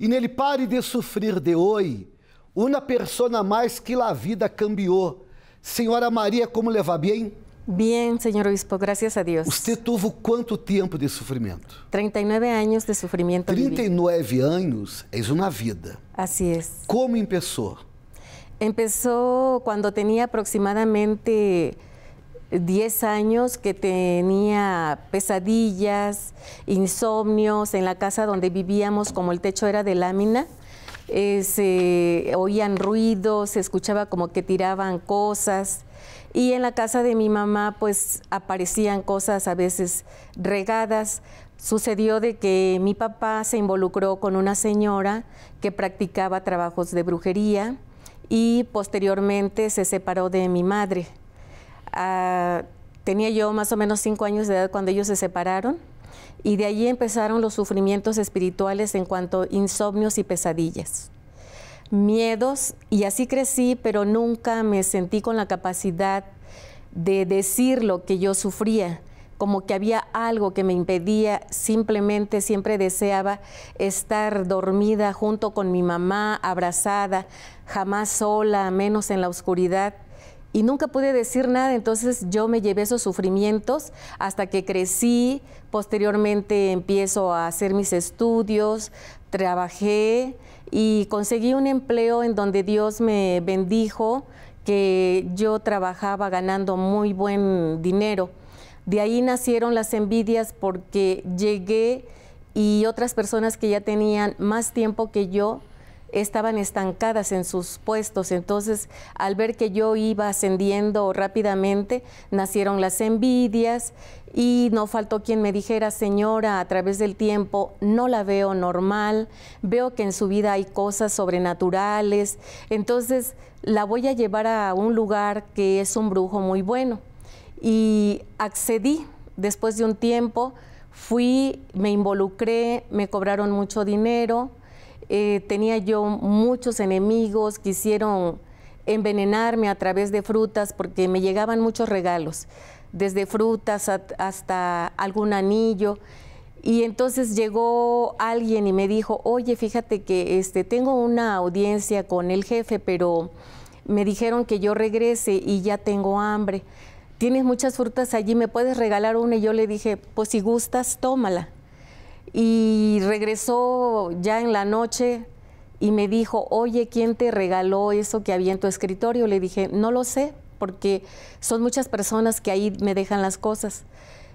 e nele pare de sofrer de hoje uma persona mais que a vida cambiou. Senhora Maria, como leva bem? Bem, senhor obispo, graças a Deus. Você teve quanto tempo de sofrimento? 39 anos de sofrimento. 39 viví. anos é uma vida. Assim é. Como começou? Começou quando tinha aproximadamente 10 años que tenía pesadillas, insomnios en la casa donde vivíamos, como el techo era de lámina. Eh, se oían ruidos, se escuchaba como que tiraban cosas. Y en la casa de mi mamá pues aparecían cosas a veces regadas. Sucedió de que mi papá se involucró con una señora que practicaba trabajos de brujería y posteriormente se separó de mi madre tenía yo más o menos cinco años de edad cuando ellos se separaron y de allí empezaron los sufrimientos espirituales en cuanto a insomnios y pesadillas, miedos y así crecí, pero nunca me sentí con la capacidad de decir lo que yo sufría como que había algo que me impedía, simplemente siempre deseaba estar dormida junto con mi mamá, abrazada, jamás sola, menos en la oscuridad y nunca pude decir nada, entonces yo me llevé esos sufrimientos hasta que crecí, posteriormente empiezo a hacer mis estudios, trabajé y conseguí un empleo en donde Dios me bendijo, que yo trabajaba ganando muy buen dinero. De ahí nacieron las envidias porque llegué y otras personas que ya tenían más tiempo que yo estaban estancadas en sus puestos. Entonces, al ver que yo iba ascendiendo rápidamente, nacieron las envidias y no faltó quien me dijera, señora, a través del tiempo no la veo normal, veo que en su vida hay cosas sobrenaturales, entonces la voy a llevar a un lugar que es un brujo muy bueno. Y accedí después de un tiempo, fui, me involucré, me cobraron mucho dinero, eh, tenía yo muchos enemigos, quisieron envenenarme a través de frutas porque me llegaban muchos regalos, desde frutas hasta algún anillo. Y entonces llegó alguien y me dijo, oye, fíjate que este, tengo una audiencia con el jefe, pero me dijeron que yo regrese y ya tengo hambre. Tienes muchas frutas allí, ¿me puedes regalar una? Y yo le dije, pues si gustas, tómala. Y regresó ya en la noche y me dijo, oye, ¿quién te regaló eso que había en tu escritorio? Le dije, no lo sé, porque son muchas personas que ahí me dejan las cosas.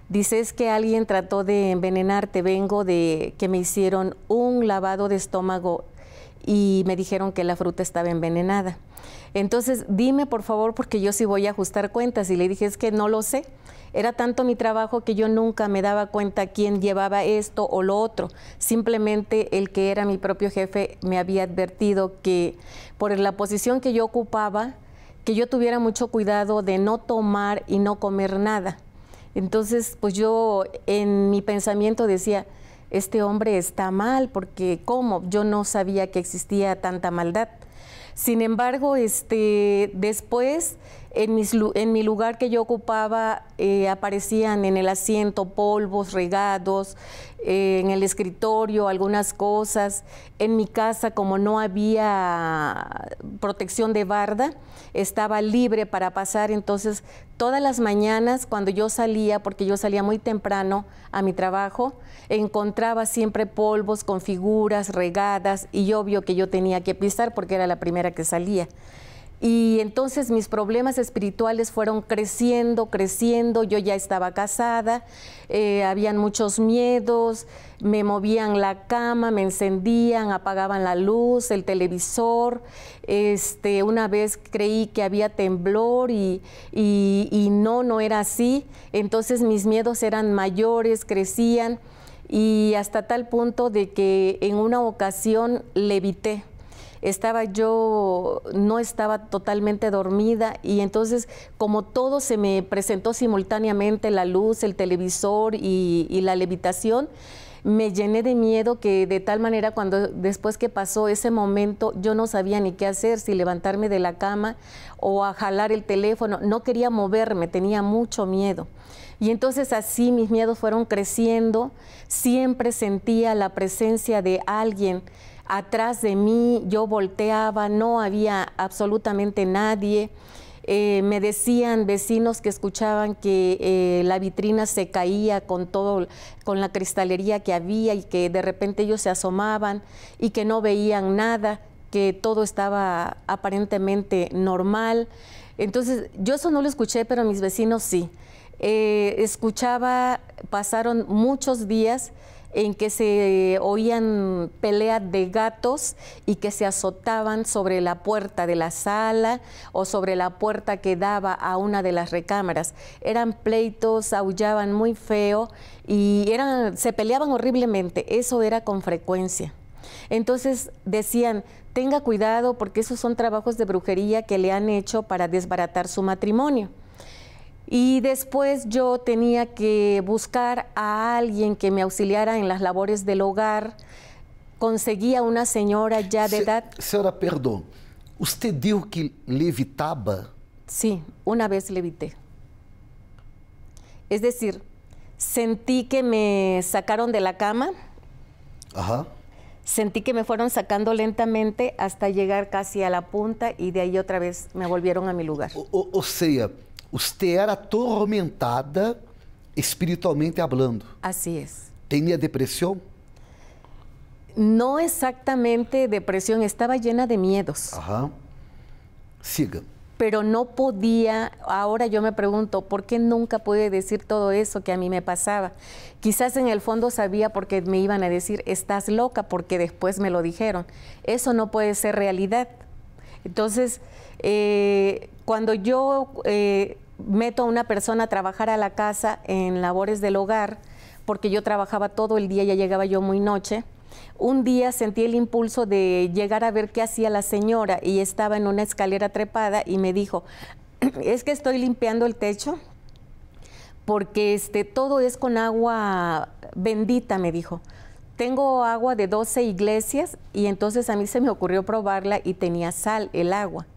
Dice, es que alguien trató de envenenarte, vengo de que me hicieron un lavado de estómago y me dijeron que la fruta estaba envenenada. Entonces, dime por favor, porque yo sí voy a ajustar cuentas. Y le dije, es que no lo sé. Era tanto mi trabajo que yo nunca me daba cuenta quién llevaba esto o lo otro. Simplemente el que era mi propio jefe me había advertido que por la posición que yo ocupaba, que yo tuviera mucho cuidado de no tomar y no comer nada. Entonces, pues yo en mi pensamiento decía, este hombre está mal, porque ¿cómo? Yo no sabía que existía tanta maldad. Sin embargo, este, después en, mi lugar que yo ocupaba eh, aparecían en el asiento polvos, regados, eh, en el escritorio algunas cosas. En mi casa, como no había protección de barda, estaba libre para pasar. Entonces, todas las mañanas cuando yo salía, porque yo salía muy temprano a mi trabajo, encontraba siempre polvos con figuras regadas y obvio que yo tenía que pisar porque era la primera que salía. Y entonces mis problemas espirituales fueron creciendo, creciendo, yo ya estaba casada, eh, habían muchos miedos, me movían la cama, me encendían, apagaban la luz, el televisor, este, una vez creí que había temblor y, y no, no era así, entonces mis miedos eran mayores, crecían y hasta tal punto de que en una ocasión levité estaba yo, no estaba totalmente dormida y entonces como todo se me presentó simultáneamente, la luz, el televisor y, la levitación, me llené de miedo que de tal manera cuando después que pasó ese momento yo no sabía ni qué hacer, si levantarme de la cama o a jalar el teléfono, no quería moverme, tenía mucho miedo. Y entonces así mis miedos fueron creciendo, siempre sentía la presencia de alguien atrás de mí, yo volteaba, no había absolutamente nadie. Eh, me decían vecinos que escuchaban que eh, la vitrina se caía con todo, con la cristalería que había y que de repente ellos se asomaban y que no veían nada, que todo estaba aparentemente normal. Entonces, yo eso no lo escuché, pero mis vecinos sí. Eh, escuchaba, pasaron muchos días en que se oían peleas de gatos y que se azotaban sobre la puerta de la sala o sobre la puerta que daba a una de las recámaras. Eran pleitos, aullaban muy feo y eran, se peleaban horriblemente, eso era con frecuencia. Entonces decían, tenga cuidado porque esos son trabajos de brujería que le han hecho para desbaratar su matrimonio. Y después yo tenía que buscar a alguien que me auxiliara en las labores del hogar. Conseguía una señora ya de edad. Señora, perdón. ¿Usted dijo que levitaba? Sí, una vez levité. Es decir, sentí que me sacaron de la cama. Ajá. Sentí que me fueron sacando lentamente hasta llegar casi a la punta y de ahí otra vez me volvieron a mi lugar. o sea, Usted era atormentada espiritualmente hablando. Así es. ¿Tenía depresión? No exactamente depresión, estaba llena de miedos. Ajá. Siga. Pero no podía, ahora yo me pregunto, ¿por qué nunca pude decir todo eso que a mí me pasaba? Quizás en el fondo sabía porque me iban a decir, estás loca, porque después me lo dijeron. Eso no puede ser realidad. Entonces, eh, cuando yo eh, meto a una persona a trabajar a la casa en labores del hogar, porque yo trabajaba todo el día, ya llegaba yo muy noche. Un día sentí el impulso de llegar a ver qué hacía la señora y estaba en una escalera trepada y me dijo, es que estoy limpiando el techo porque este, todo es con agua bendita, me dijo. Tengo agua de 12 iglesias y entonces a mí se me ocurrió probarla y tenía sal el agua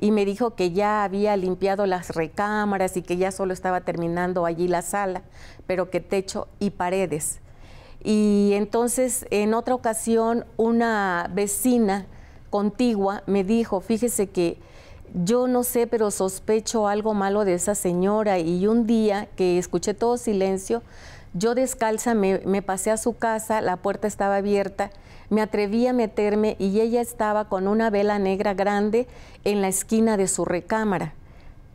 y me dijo que ya había limpiado las recámaras y que ya solo estaba terminando allí la sala, pero que techo y paredes. Y entonces en otra ocasión una vecina contigua me dijo, fíjese que yo no sé, pero sospecho algo malo de esa señora y un día que escuché todo silencio, yo descalza me, pasé a su casa, la puerta estaba abierta, me atreví a meterme y ella estaba con una vela negra grande en la esquina de su recámara.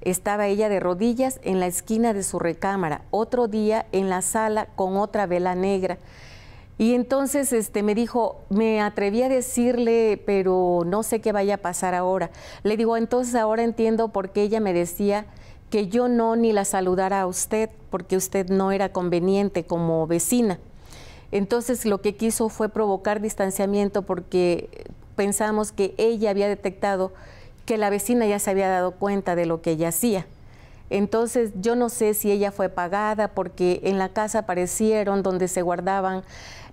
Estaba ella de rodillas en la esquina de su recámara, otro día en la sala con otra vela negra. Y entonces este, me dijo, me atreví a decirle, pero no sé qué vaya a pasar ahora. Le digo, entonces ahora entiendo por qué ella me decía que yo no ni la saludara a usted porque usted no era conveniente como vecina. Entonces lo que quiso fue provocar distanciamiento porque pensamos que ella había detectado que la vecina ya se había dado cuenta de lo que ella hacía. Entonces yo no sé si ella fue pagada porque en la casa aparecieron donde se guardaban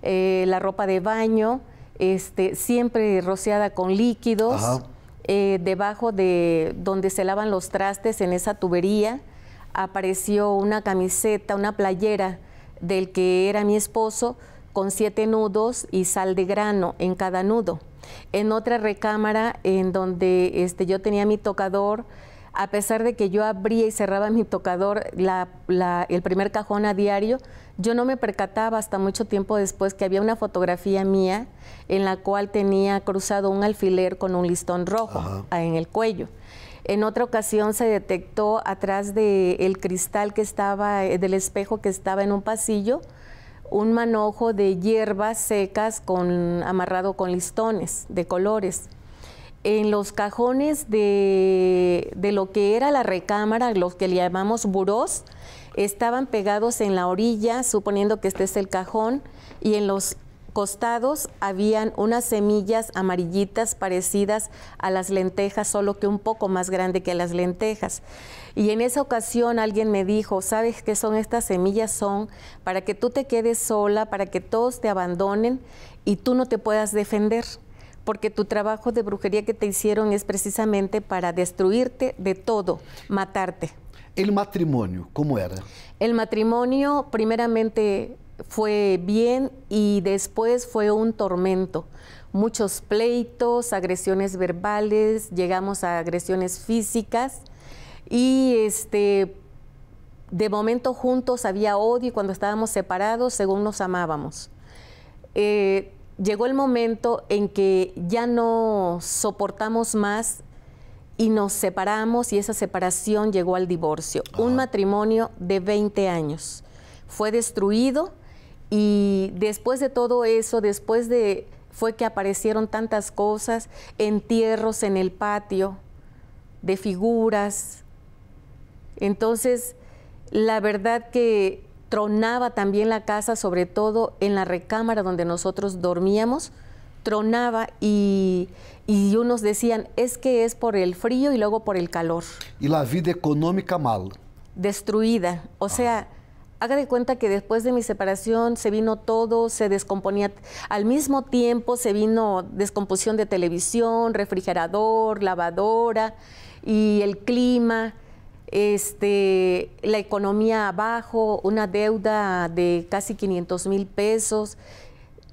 eh, la ropa de baño, este, siempre rociada con líquidos. Eh, debajo de donde se lavan los trastes, en esa tubería, apareció una camiseta, una playera del que era mi esposo, con siete nudos y sal de grano en cada nudo. En otra recámara, en donde este, yo tenía mi tocador, a pesar de que yo abría y cerraba mi tocador el primer cajón a diario, yo no me percataba hasta mucho tiempo después que había una fotografía mía en la cual tenía cruzado un alfiler con un listón rojo en el cuello. En otra ocasión se detectó atrás del cristal que estaba, eh, del espejo que estaba en un pasillo, un manojo de hierbas secas amarrado con listones de colores en los cajones de, lo que era la recámara, los que le llamamos burós, estaban pegados en la orilla, suponiendo que este es el cajón, y en los costados habían unas semillas amarillitas parecidas a las lentejas, solo que un poco más grande que las lentejas. Y en esa ocasión alguien me dijo, ¿sabes qué son estas semillas? Son para que tú te quedes sola, para que todos te abandonen y tú no te puedas defender porque tu trabajo de brujería que te hicieron es precisamente para destruirte de todo, matarte. ¿El matrimonio cómo era? El matrimonio primeramente fue bien y después fue un tormento. Muchos pleitos, agresiones verbales, llegamos a agresiones físicas y este de momento juntos había odio y cuando estábamos separados, según nos amábamos. Eh, llegó el momento en que ya no soportamos más y nos separamos y esa separación llegó al divorcio. Un matrimonio de 20 años fue destruido y después de todo eso, después de fue que aparecieron tantas cosas, entierros en el patio de figuras. Entonces, la verdad que tronaba también la casa, sobre todo en la recámara donde nosotros dormíamos, tronaba y, unos decían, es que es por el frío y luego por el calor. Y la vida económica mal. Destruida, o sea... haga de cuenta que después de mi separación se vino todo, se descomponía. Al mismo tiempo se vino descomposición de televisión, refrigerador, lavadora y el clima este, la economía abajo, una deuda de casi 500 mil pesos.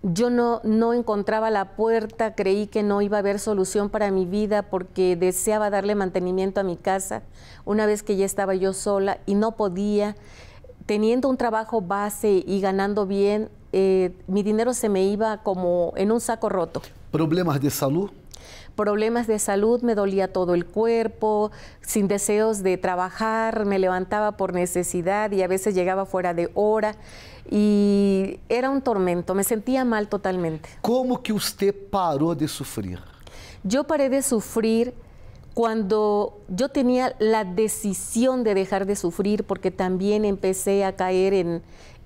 Yo no, no encontraba la puerta, creí que no iba a haber solución para mi vida porque deseaba darle mantenimiento a mi casa una vez que ya estaba yo sola y no podía. Teniendo un trabajo base y ganando bien, eh, mi dinero se me iba como en un saco roto. ¿Problemas de salud? problemas de salud, me dolía todo el cuerpo, sin deseos de trabajar, me levantaba por necesidad y a veces llegaba fuera de hora. Y era un tormento, me sentía mal totalmente. ¿Cómo que usted paró de sufrir? Yo paré de sufrir cuando yo tenía la decisión de dejar de sufrir, porque también empecé a caer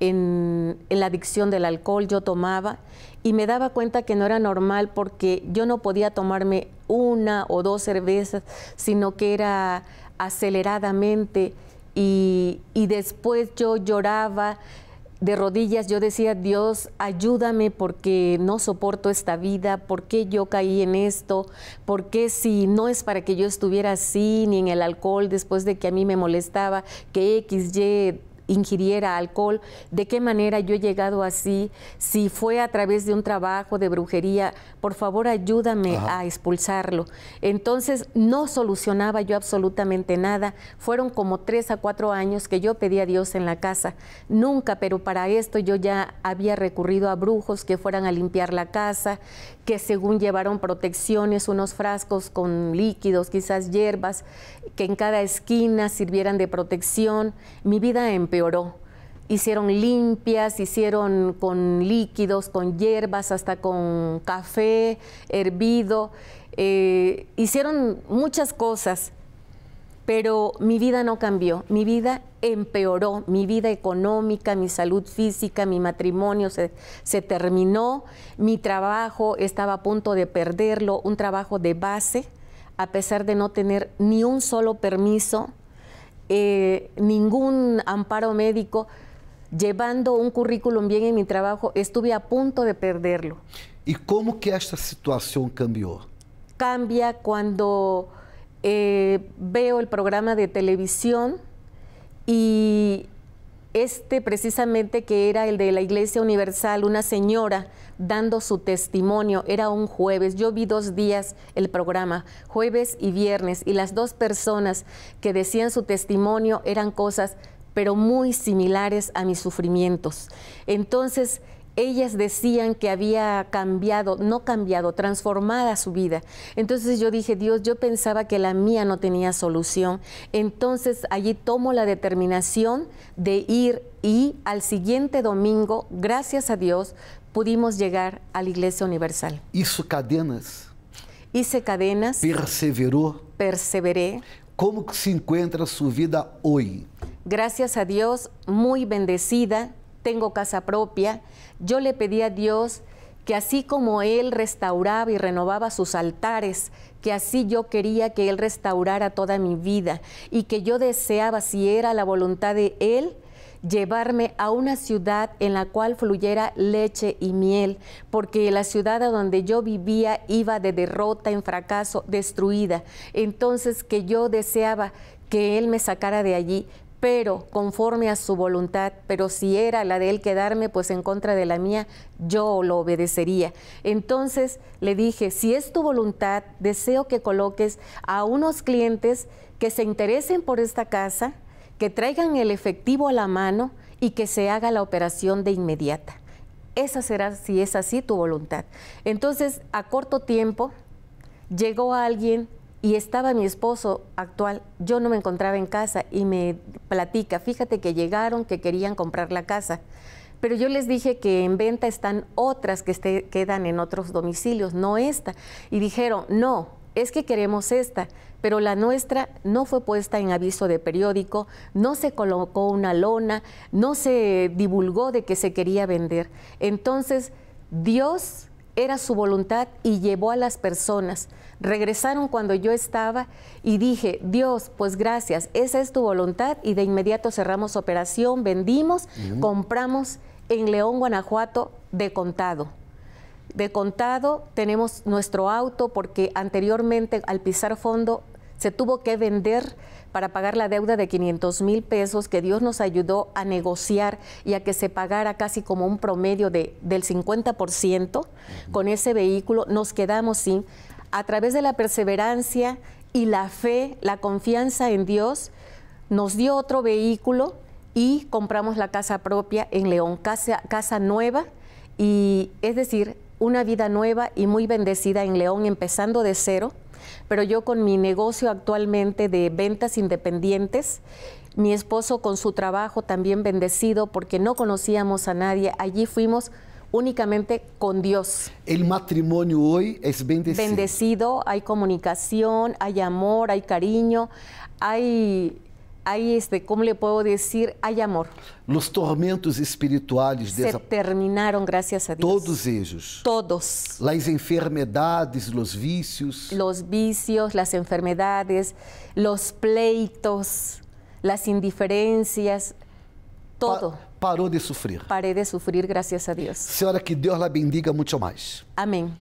en, la adicción del alcohol, yo tomaba y me daba cuenta que no era normal porque yo no podía tomarme una o dos cervezas, sino que era aceleradamente y, y después yo lloraba, de rodillas yo decía, Dios, ayúdame porque no soporto esta vida, por qué yo caí en esto, por qué si no es para que yo estuviera así, ni en el alcohol después de que a mí me molestaba, que X, Y ingiriera alcohol, de qué manera yo he llegado así, si fue a través de un trabajo de brujería, por favor ayúdame a expulsarlo. Entonces no solucionaba yo absolutamente nada. Fueron como tres a cuatro años que yo pedí a Dios en la casa. Nunca, pero para esto yo ya había recurrido a brujos que fueran a limpiar la casa, que según llevaron protecciones, unos frascos con líquidos, quizás hierbas, que en cada esquina sirvieran de protección. Mi vida empeoró. Hicieron limpias, hicieron con líquidos, con hierbas, hasta con café hervido. Eh, hicieron muchas cosas pero mi vida no cambió, mi vida empeoró, mi vida económica, mi salud física, mi matrimonio se, terminó, mi trabajo estaba a punto de perderlo, un trabajo de base, a pesar de no tener ni un solo permiso, eh, ningún amparo médico, llevando un currículum bien en mi trabajo, estuve a punto de perderlo. ¿Y cómo que esta situación cambió? Cambia cuando... Eh, veo el programa de televisión y este precisamente que era el de la Iglesia Universal, una señora dando su testimonio, era un jueves, yo vi dos días el programa, jueves y viernes, y las dos personas que decían su testimonio eran cosas pero muy similares a mis sufrimientos. Entonces, ellas decían que había cambiado, no cambiado, transformada su vida. Entonces yo dije, Dios, yo pensaba que la mía no tenía solución. Entonces allí tomo la determinación de ir y al siguiente domingo, gracias a Dios, pudimos llegar a la Iglesia Universal. ¿Hizo cadenas? Hice cadenas. ¿Perseveró? Perseveré. ¿Cómo se encuentra su vida hoy? Gracias a Dios, muy bendecida, tengo casa propia, yo le pedí a Dios que así como Él restauraba y renovaba sus altares, que así yo quería que Él restaurara toda mi vida y que yo deseaba, si era la voluntad de Él, llevarme a una ciudad en la cual fluyera leche y miel, porque la ciudad a donde yo vivía iba de derrota en fracaso, destruida. Entonces que yo deseaba que Él me sacara de allí, pero conforme a su voluntad, pero si era la de él quedarme, pues en contra de la mía, yo lo obedecería. Entonces le dije, si es tu voluntad, deseo que coloques a unos clientes que se interesen por esta casa, que traigan el efectivo a la mano y que se haga la operación de inmediata. Esa será, si es así, tu voluntad. Entonces, a corto tiempo, llegó alguien y estaba mi esposo actual, yo no me encontraba en casa y me platica, fíjate que llegaron, que querían comprar la casa, pero yo les dije que en venta están otras que este, quedan en otros domicilios, no esta. Y dijeron, no, es que queremos esta, pero la nuestra no fue puesta en aviso de periódico, no se colocó una lona, no se divulgó de que se quería vender. Entonces, Dios era su voluntad y llevó a las personas. Regresaron cuando yo estaba y dije, Dios, pues gracias, esa es tu voluntad y de inmediato cerramos operación, vendimos, compramos en León, Guanajuato, de contado. De contado tenemos nuestro auto porque anteriormente al pisar fondo se tuvo que vender para pagar la deuda de 500 mil pesos que Dios nos ayudó a negociar y a que se pagara casi como un promedio de, del 50% con ese vehículo, nos quedamos sin. A través de la perseverancia y la fe, la confianza en Dios, nos dio otro vehículo y compramos la casa propia en León, casa, casa nueva y es decir, una vida nueva y muy bendecida en León, empezando de cero pero yo con mi negocio actualmente de ventas independientes, mi esposo con su trabajo también bendecido porque no conocíamos a nadie, allí fuimos únicamente con Dios. El matrimonio hoy es bendecido. Bendecido, hay comunicación, hay amor, hay cariño, hay hay este, ¿cómo le puedo decir? Hay amor. Los tormentos espirituales de se terminaron gracias a Dios. Todos ellos. Todos. Las enfermedades, los vicios. Los vicios, las enfermedades, los pleitos, las indiferencias, todo. Paró de sufrir. Parei de sufrir, gracias a Dios. Señora, que Dios la bendiga mucho más. Amén.